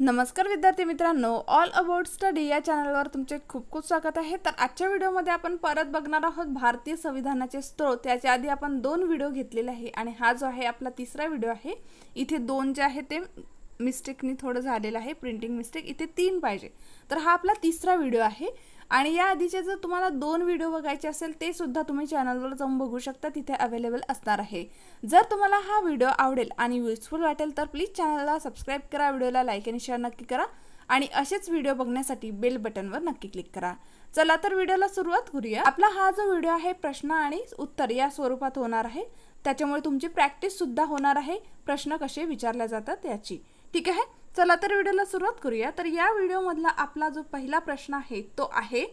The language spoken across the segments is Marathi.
नमस्कार विद्यार्थी मित्रांनो ऑल अबाउट स्टडी या चॅनलवर तुमचे खूप खूप स्वागत आहे तर आजच्या व्हिडिओमध्ये आपण परत बघणार आहोत भारतीय संविधानाचे स्त्रोत याच्या आधी आपण दोन व्हिडिओ घेतलेले आहे आणि हा जो आहे आपला तिसरा व्हिडिओ आहे इथे दोन जे आहे ते मिस्टेकनी थोडं झालेलं आहे प्रिंटिंग मिस्टेक इथे तीन पाहिजे तर हा आपला तिसरा व्हिडिओ आहे आणि या आधीचे जर तुम्हाला दोन व्हिडिओ बघायचे असेल ते सुद्धा तुम्ही चॅनलवर जाऊन बघू शकता तिथे अवेलेबल असणार आहे जर तुम्हाला हा व्हिडिओ आवडेल आणि युजफुल वाटेल तर प्लीज चॅनलला सबस्क्राईब करा व्हिडिओला लाईक आणि शेअर नक्की करा आणि असेच व्हिडिओ बघण्यासाठी बेल बटनवर नक्की क्लिक करा चला तर व्हिडिओला सुरुवात करूया आपला हा जो व्हिडिओ आहे प्रश्न आणि उत्तर या स्वरूपात होणार आहे त्याच्यामुळे तुमची प्रॅक्टिस सुद्धा होणार आहे प्रश्न कसे विचारले जातात याची ठीक आहे चला तर व्हिडिओला सुरुवात करूया तर या व्हिडिओमधला आपला जो पहिला प्रश्न आहे तो आहे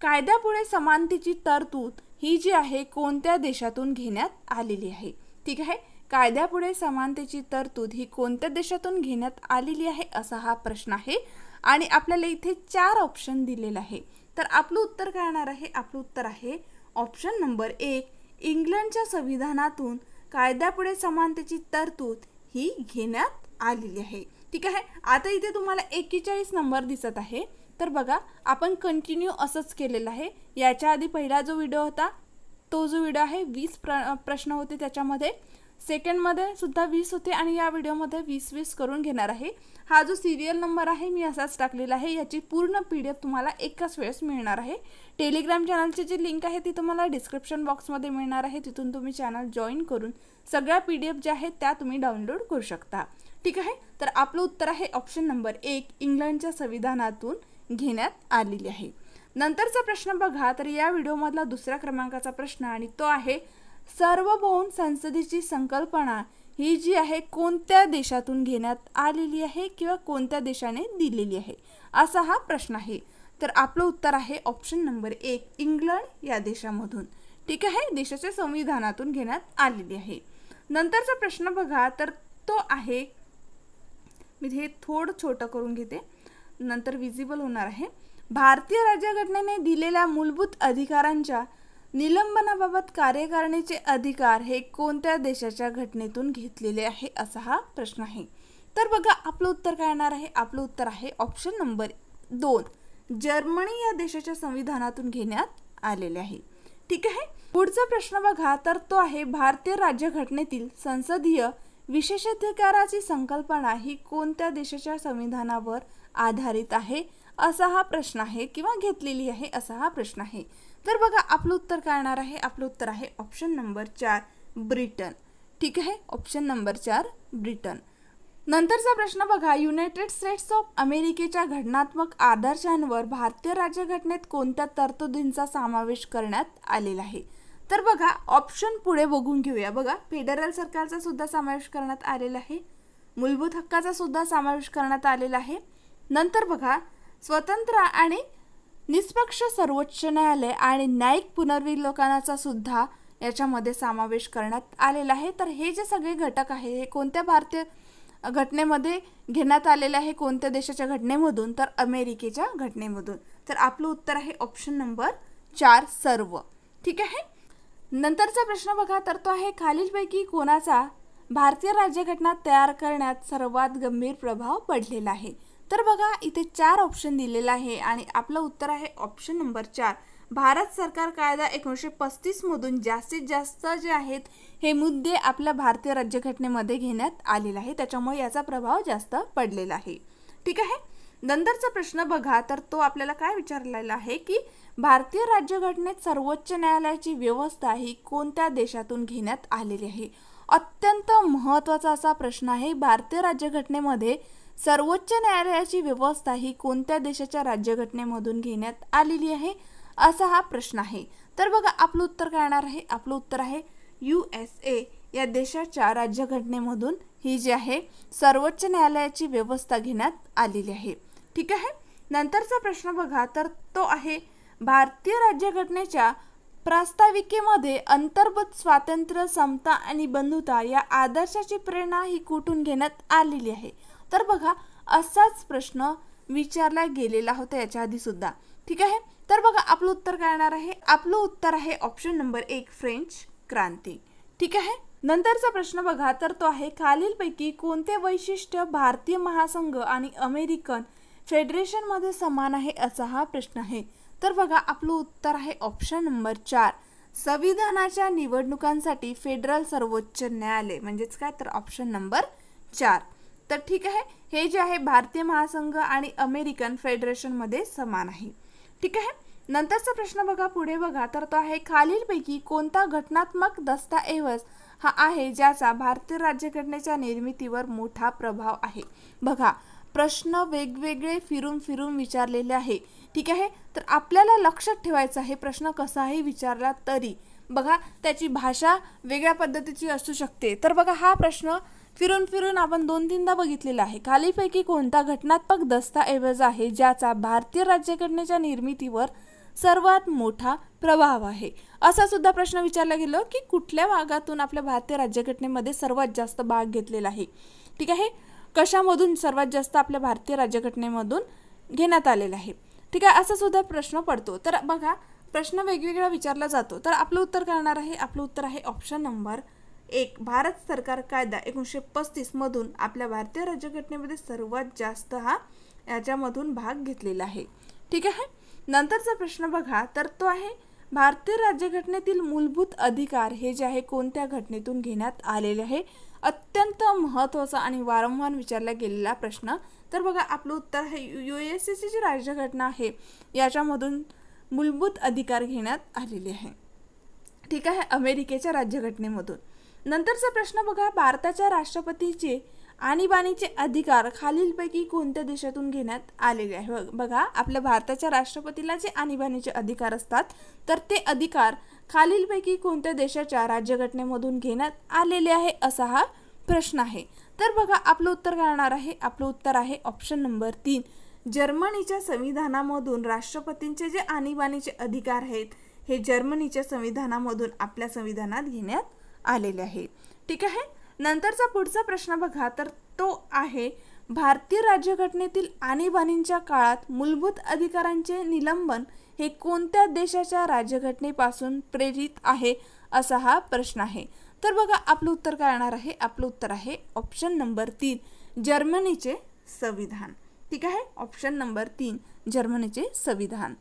कायद्यापुढे समानतेची तरतूद ही जी आहे कोणत्या देशातून घेण्यात आलेली आहे ठीक आहे कायद्यापुढे समानतेची तरतूद ही कोणत्या देशातून घेण्यात आलेली आहे असा हा प्रश्न आहे आणि आपल्याला इथे चार ऑप्शन दिलेला आहे तर आपलं उत्तर काय येणार आहे आपलं उत्तर आहे ऑप्शन नंबर एक इंग्लंडच्या संविधानातून कायद्यापुढे समानतेची तरतूद ही घेण्यात आलेली आहे ठीक आहे आता इथे तुम्हाला एक्केचाळीस नंबर दिसत आहे तर बघा आपण कंटिन्यू असंच केलेलं आहे याच्या आधी पहिला जो व्हिडिओ होता तो जो व्हिडिओ आहे वीस प्र प्रश्न होते त्याच्यामध्ये सेकंडमध्ये सुद्धा वीस होते आणि या व्हिडिओमध्ये वीस वीस करून घेणार आहे हा जो सिरियल नंबर आहे मी असाच टाकलेला आहे याची पूर्ण पी डी एफ तुम्हाला एकाच वेळेस मिळणार आहे टेलिग्राम चॅनलची जी लिंक आहे ती तुम्हाला डिस्क्रिप्शन बॉक्समध्ये मिळणार आहे तिथून तुम्ही चॅनल जॉईन करून सगळ्या पी डी एफ ज्या आहेत त्या तुम्ही डाउनलोड करू शकता ठीक आहे तर आपलं उत्तर आहे ऑप्शन नंबर एक इंग्लंडच्या संविधानातून घेण्यात आलेली आहे नंतरचा प्रश्न बघा तर या व्हिडिओमधला दुसऱ्या क्रमांकाचा प्रश्न आणि तो आहे सार्वभौम संसदेची संकल्पना ही जी आहे कोणत्या देशातून घेण्यात आलेली आहे किंवा कोणत्या देशाने दिलेली आहे असा हा प्रश्न आहे तर आपलं उत्तर आहे ऑप्शन नंबर एक इंग्लंड या देशामधून ठीक आहे देशाच्या संविधानातून घेण्यात आलेली आहे नंतरचा प्रश्न बघा तर तो आहे मी हे थोडं छोटं करून घेते नंतर विजिबल होणार आहे भारतीय राज्यघटनेने दिलेल्या मूलभूत अधिकारांच्या निलंबनाबाबत कार्यकारणीचे अधिकार हे कोणत्या देशाच्या घटनेतून घेतलेले आहे असा हा प्रश्न आहे तर बघा आपलं उत्तर काय येणार आहे आपलं उत्तर आहे ऑप्शन नंबर दोन जर्मनी या देशाच्या संविधानातून घेण्यात आलेले आहे ठीक आहे पुढचा प्रश्न बघा तर तो आहे भारतीय राज्यघटनेतील संसदीय विशेषाधिकाराची संकल्पना ही कोणत्या देशाच्या संविधानावर आधारित आहे असा हा प्रश्न आहे किंवा घेतलेली आहे असा हा प्रश्न आहे तर बघा आपलं उत्तर काय येणार आहे आपलं उत्तर आहे ऑप्शन नंबर चार ब्रिटन ठीक आहे ऑप्शन नंबर चार ब्रिटन नंतरचा प्रश्न बघा युनायटेड स्टेट्स ऑफ अमेरिकेच्या घटनात्मक आदर्शांवर भारतीय राज्यघटनेत कोणत्या तरतुदींचा समावेश करण्यात आलेला आहे तर बघा ऑप्शन पुढे बघून घेऊया बघा फेडरल सरकारचा सुद्धा समावेश करण्यात आलेला आहे मूलभूत हक्काचा सुद्धा समावेश करण्यात आलेला आहे नंतर बघा स्वतंत्र आणि निष्पक्ष सर्वोच्च न्यायालय आणि न्यायिक पुनर्विलोकनाचा सुद्धा याच्यामध्ये समावेश करण्यात आलेला आहे तर हे जे सगळे घटक आहे हे कोणत्या भारतीय घटनेमध्ये घेण्यात आलेले आहे कोणत्या देशाच्या घटनेमधून तर अमेरिकेच्या घटनेमधून तर आपलं उत्तर आहे ऑप्शन नंबर चार सर्व ठीक आहे नंतरचा प्रश्न बघा तर तो आहे खालीलपैकी कोणाचा भारतीय राज्यघटना तयार करण्यात सर्वात गंभीर प्रभाव पडलेला आहे तर बघा इथे चार ऑप्शन दिलेला आहे आणि आपलं उत्तर आहे ऑप्शन नंबर चार भारत सरकार कायदा एकोणीसशे पस्तीसमधून जास्तीत जास्त जे आहेत हे मुद्दे आपल्या भारतीय राज्यघटनेमध्ये घेण्यात आलेले आहे त्याच्यामुळे याचा प्रभाव जास्त पडलेला आहे ठीक आहे नंतरचा प्रश्न बघा तर तो आपल्याला काय विचारलेला आहे की भारतीय राज्यघटनेत सर्वोच्च न्यायालयाची व्यवस्था ही कोणत्या देशातून घेण्यात आलेली आहे अत्यंत महत्त्वाचा असा प्रश्न आहे भारतीय राज्यघटनेमध्ये सर्वोच्च न्यायालयाची व्यवस्था ही कोणत्या देशाच्या राज्यघटनेमधून घेण्यात आलेली आहे असा हा प्रश्न आहे तर बघा आपलं उत्तर काय येणार आहे आपलं उत्तर आहे यू एस ए या देशाच्या राज्यघटनेमधून ही जी आहे सर्वोच्च न्यायालयाची व्यवस्था घेण्यात आलेली आहे ठीक आहे नंतरचा प्रश्न बघा तर तो आहे भारतीय राज्यघटनेच्या प्रास्ताविकेमध्ये अंतर्भूत स्वातंत्र्य समता आणि बंधुता या आदर्शाची प्रेरणा ही कुठून घेण्यात आलेली आहे तर बघा असाच प्रश्न विचारला गेलेला होता याच्या आधी सुद्धा ठीक आहे तर बघा आपलं उत्तर काय येणार आहे आपलं उत्तर आहे ऑप्शन नंबर एक फ्रेंच क्रांती ठीक आहे नंतरचा प्रश्न बघा तर तो आहे खालीलपैकी कोणते वैशिष्ट्य भारतीय महासंघ आणि अमेरिकन फेडरेशनमध्ये समान आहे असा हा प्रश्न आहे तर बघा आपलं उत्तर आहे ऑप्शन नंबर चार संविधानाच्या निवडणुकांसाठी फेडरल सर्वोच्च न्यायालय म्हणजेच काय तर ऑप्शन नंबर चार तर ठीक आहे हे जे आहे भारतीय महासंघ आणि अमेरिकन फेडरेशनमध्ये समान आहे ठीक आहे नंतरचा प्रश्न बघा पुढे बघा तर तो आहे खालीलपैकी कोणता घटनात्मक दस्ताऐवज हा आहे ज्याचा भारतीय राज्यघटनेच्या निर्मितीवर मोठा प्रभाव आहे बघा प्रश्न वेगवेगळे फिरून फिरून विचारलेले आहे ठीक आहे तर आपल्याला लक्षात ठेवायचं आहे प्रश्न कसाही विचारला तरी बघा त्याची भाषा वेगळ्या पद्धतीची असू शकते तर बघा हा प्रश्न फिरून फिरून आपण दोन तीनदा बघितलेला आहे खालीपैकी कोणता घटनात्मक दस्ताऐवज आहे ज्याचा भारतीय राज्यघटनेच्या निर्मितीवर सर्वात मोठा प्रभाव आहे असा सुद्धा प्रश्न विचारला गेलो की कुठल्या भागातून आपल्या भारतीय राज्यघटनेमध्ये सर्वात जास्त भाग घेतलेला आहे ठीक आहे कशामधून सर्वात जास्त आपल्या भारतीय राज्यघटनेमधून घेण्यात आलेला आहे ठीक आहे असा सुद्धा प्रश्न पडतो तर बघा प्रश्न वेगवेगळा विचारला जातो तर आपलं उत्तर करणार आहे आपलं उत्तर आहे ऑप्शन नंबर एक भारत सरकार कायदा एकोणीसशे पस्तीसमधून आपल्या भारतीय राज्यघटनेमध्ये सर्वात जास्त हा याच्यामधून भाग घेतलेला आहे ठीक आहे नंतरचा प्रश्न बघा तर तो आहे भारतीय राज्यघटनेतील मूलभूत अधिकार हे जे आहे कोणत्या घटनेतून घेण्यात आलेले आहे अत्यंत महत्त्वाचा आणि वारंवार विचारला गेलेला प्रश्न तर बघा आपलं उत्तर आहे यू एस सी जी राज्यघटना आहे याच्यामधून मूलभूत अधिकार घेण्यात आलेले आहे ठीक आहे अमेरिकेच्या राज्यघटनेमधून नंतरचा प्रश्न बघा भारताच्या राष्ट्रपतीचे आणीबाणीचे अधिकार खालीलपैकी कोणत्या देशातून घेण्यात आलेले आहे बघा आपल्या भारताच्या राष्ट्रपतीला जे आणीबाणीचे अधिकार असतात तर ते अधिकार खालीलपैकी कोणत्या देशाच्या राज्यघटनेमधून घेण्यात आलेले आहे असा हा प्रश्न आहे तर बघा आपलं उत्तर काढणार आहे आपलं उत्तर आहे ऑप्शन नंबर तीन जर्मनीच्या संविधानामधून राष्ट्रपतींचे जे आणीबाणीचे अधिकार आहेत हे जर्मनीच्या संविधानामधून आपल्या संविधानात घेण्यात आलेले आहे ठीक आहे नंतरचा पुढचा प्रश्न बघा तर तो आहे भारतीय राज्यघटनेतील आणीबाणींच्या काळात मूलभूत अधिकारांचे निलंबन हे कोणत्या देशाच्या राज्यघटनेपासून प्रेरित आहे असा हा प्रश्न आहे तर बघा आपलं उत्तर काय येणार आहे आपलं उत्तर आहे ऑप्शन नंबर तीन जर्मनीचे संविधान ठीक आहे ऑप्शन नंबर तीन जर्मनीचे संविधान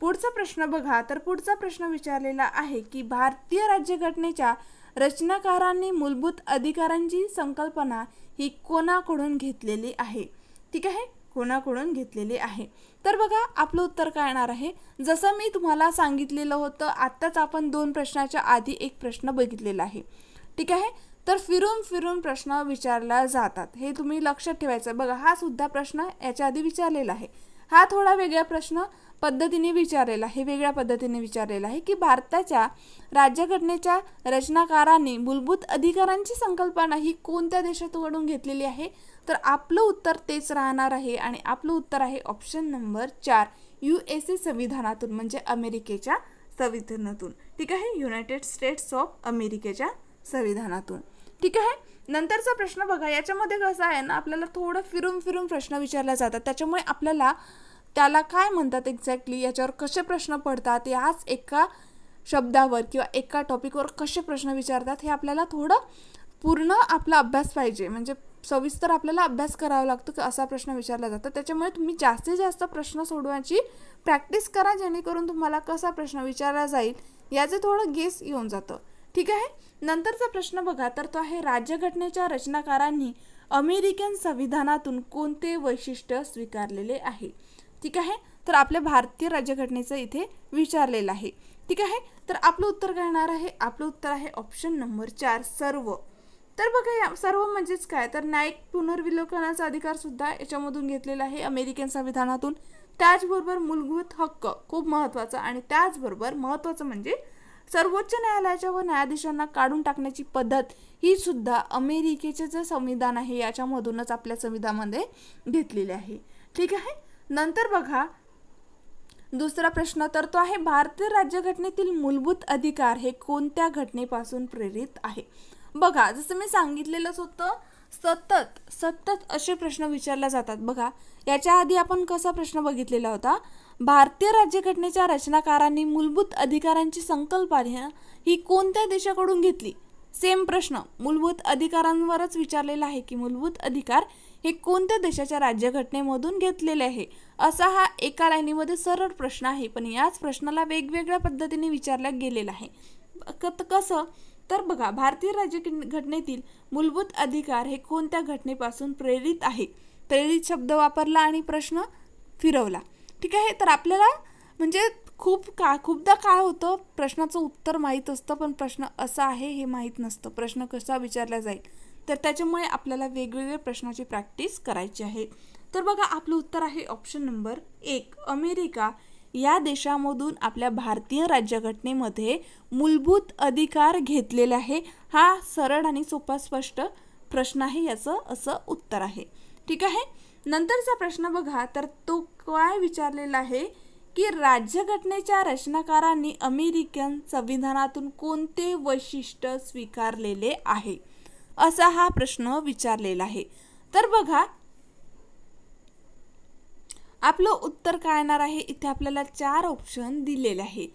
पुढचा प्रश्न बघा तर पुढचा प्रश्न विचारलेला आहे की भारतीय राज्यघटनेच्या रचनाकारांनी मूलभूत अधिकारांची संकल्पना ही कोणाकडून घेतलेली आहे ठीक आहे कोणाकडून घेतलेली आहे तर बघा आपलं उत्तर काय येणार आहे जसं मी तुम्हाला सांगितलेलं होतं आत्ताच आपण दोन प्रश्नाच्या आधी एक प्रश्न बघितलेला आहे ठीक आहे तर फिरून फिरून प्रश्न विचारला जातात हे तुम्ही लक्षात ठेवायचं बघा हा सुद्धा प्रश्न याच्या आधी विचारलेला आहे हा थोडा वेगळा प्रश्न पद्धतीने विचारलेला आहे वेगळ्या पद्धतीने विचारलेला आहे की भारताच्या राज्यघटनेच्या रचनाकारांनी मूलभूत अधिकारांची संकल्पना ही कोणत्या देशातून घेतलेली आहे तर आपलं उत्तर तेच राहणार आहे आणि आपलं उत्तर आहे ऑप्शन नंबर चार यू एस ए संविधानातून म्हणजे अमेरिकेच्या संविधानातून ठीक आहे युनायटेड स्टेट्स ऑफ अमेरिकेच्या संविधानातून ठीक आहे नंतरचा प्रश्न बघा याच्यामध्ये कसा आहे ना आपल्याला थोडं फिरून फिरून प्रश्न विचारला जातात त्याच्यामुळे आपल्याला त्याला काय म्हणतात एक्झॅक्टली याच्यावर कसे प्रश्न पडतात याच एका शब्दावर किंवा एका टॉपिकवर कसे प्रश्न विचारतात हे आपल्याला थोडं पूर्ण आपला अभ्यास पाहिजे म्हणजे सविस्तर आपल्याला अभ्यास करावा लागतो की असा प्रश्न विचारला जातो त्याच्यामुळे तुम्ही जास्तीत जास्त प्रश्न सोडवायची प्रॅक्टिस करा जेणेकरून तुम्हाला कसा प्रश्न विचारला जाईल याचं थोडं गेस येऊन जातं ठीक आहे नंतरचा प्रश्न बघा तर तो आहे राज्यघटनेच्या रचनाकारांनी अमेरिकन संविधानातून कोणते वैशिष्ट्य स्वीकारलेले आहे ठीक आहे तर आपल्या भारतीय राज्यघटनेचं इथे विचारलेलं आहे ठीक आहे तर आपलं उत्तर काय आहे आपलं उत्तर आहे ऑप्शन नंबर चार सर्व तर बघा या सर्व म्हणजेच काय तर न्यायिक पुनर्विलोकनाचा सुद्धा याच्यामधून घेतलेला आहे अमेरिकन संविधानातून त्याचबरोबर मूलभूत हक्क खूप महत्वाचा आणि त्याचबरोबर महत्त्वाचं म्हणजे सर्वोच्च न्यायालयाच्या व न्यायाधीशांना काढून टाकण्याची पद्धत ही सुद्धा अमेरिकेचे जे संविधान आहे याच्यामधूनच आपल्या संविधानामध्ये घेतलेली आहे ठीक आहे नंतर बघा दुसरा प्रश्न तर तो आहे भारतीय राज्यघटनेतील मूलभूत अधिकार हे कोणत्या घटनेपासून प्रेरित आहे बघा जसं मी सांगितलेलंच होतं सतत सतत असे प्रश्न विचारले जातात बघा याच्या आधी आपण कसा प्रश्न बघितलेला होता भारतीय राज्यघटनेच्या रचनाकारांनी मूलभूत अधिकारांची संकल्पना ही कोणत्या देशाकडून घेतली सेम प्रश्न मूलभूत अधिकारांवरच विचारलेला आहे की मूलभूत अधिकार हे कोणत्या देशाच्या राज्यघटनेमधून घेतलेले आहे असा हा एका लाईनीमध्ये सरळ प्रश्न आहे पण याच प्रश्नाला वेगवेगळ्या पद्धतीने विचारला गेलेला आहे कसं तर बघा भारतीय राज्य घटनेतील मूलभूत अधिकार हे कोणत्या घटनेपासून प्रेरित आहे प्रेरित शब्द वापरला आणि प्रश्न फिरवला ठीक आहे तर आपल्याला म्हणजे खूप का खूपदा काय होतं प्रश्नाचं उत्तर माहीत असतं पण प्रश्न असा आहे हे माहीत नसतं प्रश्न कसा विचारला जाईल तर त्याच्यामुळे आपल्याला वेगवेगळ्या प्रश्नाची प्रॅक्टिस करायची आहे तर बघा आपलं उत्तर आहे ऑप्शन नंबर एक अमेरिका या देशामधून आपल्या भारतीय राज्यघटनेमध्ये मूलभूत अधिकार घेतलेला आहे हा सरळ आणि सोपा स्पष्ट प्रश्न आहे याचं असं उत्तर आहे ठीक आहे नंतरचा प्रश्न बघा तर तो काय विचारलेला आहे की राज्यघटनेच्या रचनाकारांनी अमेरिकन संविधानातून कोणते वैशिष्ट्य स्वीकारलेले आहे असा हा प्रश्न विचारलेला आहे तर बघा आपलं उत्तर काय येणार आहे इथे आपल्याला चार ऑप्शन दिलेले आहे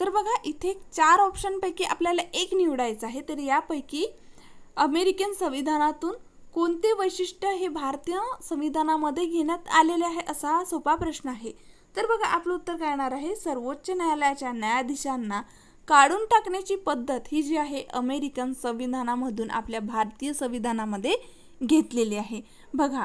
तर बघा इथे चार ऑप्शनपैकी आपल्याला एक निवडायचं आहे तर यापैकी अमेरिकन संविधानातून कोणते वैशिष्ट्य हे भारतीय संविधानामध्ये घेण्यात आलेले आहे असा सोपा प्रश्न आहे तर बघा आपलं उत्तर काय येणार आहे सर्वोच्च न्यायालयाच्या न्यायाधीशांना काढून टाकण्याची पद्धत ही जी आहे अमेरिकन संविधानामधून आपल्या भारतीय संविधानामध्ये घेतलेली आहे बघा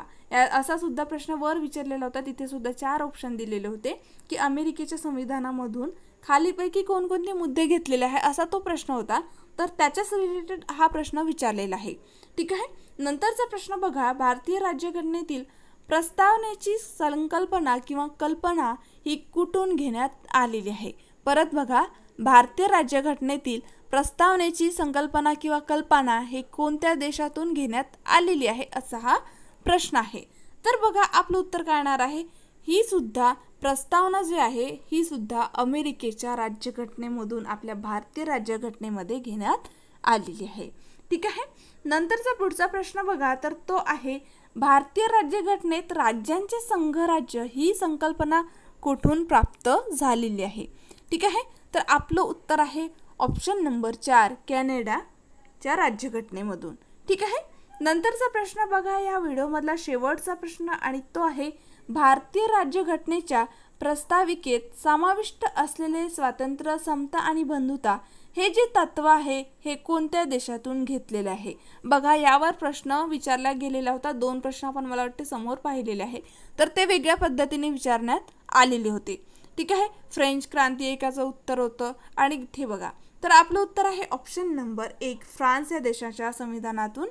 असा सुद्धा प्रश्न वर विचारलेला होता तिथे सुद्धा चार ऑप्शन दिलेले होते की अमेरिकेच्या संविधानामधून खालीपैकी कोणकोणते मुद्दे घेतलेले आहे असा तो प्रश्न होता तर त्याच्याच रिलेटेड हा प्रश्न विचारलेला आहे ठीक आहे नंतरचा प्रश्न बघा भारतीय राज्यघटनेतील प्रस्तावनेची संकल्पना किंवा कल्पना ही कुठून घेण्यात आलेली आहे परत बघा भारतीय राज्यघटनेतील प्रस्तावनेची संकल्पना किंवा कल्पना हे कोणत्या देशातून घेण्यात आलेली आहे असा हा प्रश्न आहे तर बघा आपलं उत्तर काय येणार आहे ही सुद्धा प्रस्तावना जी आहे ही सुद्धा अमेरिकेच्या राज्यघटनेमधून आपल्या भारतीय राज्यघटनेमध्ये घेण्यात आलेली आहे ठीक आहे नंतरचा पुढचा प्रश्न बघा तर तो आहे भारतीय राज्यघटनेत राज्यांचे संघराज्य ही संकल्पना कुठून प्राप्त झालेली आहे ठीक आहे तर आपलं उत्तर आहे ऑप्शन नंबर चार कॅनेडाच्या राज्यघटनेमधून ठीक आहे नंतरचा प्रश्न बघा या व्हिडिओमधला शेवटचा प्रश्न आणि तो आहे भारतीय राज्यघटनेच्या प्रस्ताविकेत समाविष्ट असलेले स्वातंत्र्य समता आणि बंधुता हे जे तत्व आहे हे कोणत्या देशातून घेतलेले आहे बघा यावर प्रश्न विचारला गेलेला होता दोन प्रश्न आपण मला वाटते समोर पाहिलेले आहे तर ते वेगळ्या पद्धतीने विचारण्यात आलेले होते ठीक आहे फ्रेंच क्रांती एकाचं उत्तर होतं आणि इथे बघा तर आपलं उत्तर आहे ऑप्शन नंबर एक फ्रान्स या देशाच्या संविधानातून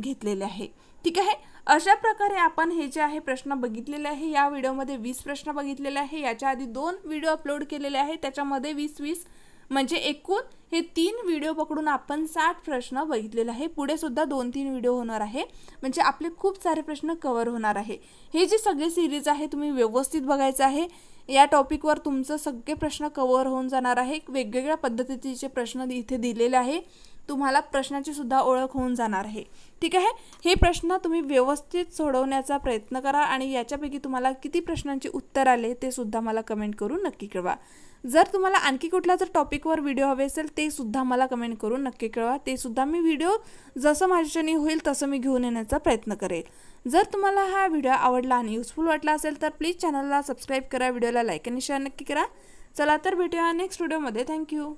घेतलेले आहे ठीक आहे अशा प्रकारे आपण हे जे आहे प्रश्न बघितलेले आहे या व्हिडिओमध्ये वीस प्रश्न बघितलेले आहे याच्या आधी दोन व्हिडिओ अपलोड केलेले आहे त्याच्यामध्ये वीस वीस म्हणजे एकूण हे तीन व्हिडिओ पकडून आपण साठ प्रश्न बघितलेले आहे पुढे सुद्धा दोन तीन व्हिडिओ होणार आहे म्हणजे आपले खूप सारे प्रश्न कवर होणार आहे हे जे सगळे सिरीज आहे तुम्ही व्यवस्थित बघायचं आहे या टॉपिकवर तुमचं सगळे प्रश्न कवर होऊन जाणार आहे वेगवेगळ्या पद्धतीचे प्रश्न इथे दिलेले आहे तुम्हाला प्रश्नाची सुद्धा ओळख होऊन जाणार आहे ठीक आहे हे प्रश्न तुम्ही व्यवस्थित सोडवण्याचा प्रयत्न करा आणि याच्यापैकी तुम्हाला किती प्रश्नांची उत्तर आले ते सुद्धा मला कमेंट करून नक्की कळवा जर तुम्हाला आणखी कुठल्या जर टॉपिकवर व्हिडिओ हवे असेल ते सुद्धा मला कमेंट करून नक्की कळवा ते सुद्धा मी व्हिडिओ जसं माझ्याच्याने होईल तसं मी घेऊन येण्याचा प्रयत्न करेल जर तुम्हाला हा व्हिडिओ आवडला आणि युजफुल वाटला असेल तर प्लीज चॅनलला सबस्क्राईब करा व्हिडिओला लाईक आणि शेअर नक्की करा चला तर भेटूया नेक्स्ट व्हिडिओमध्ये थँक्यू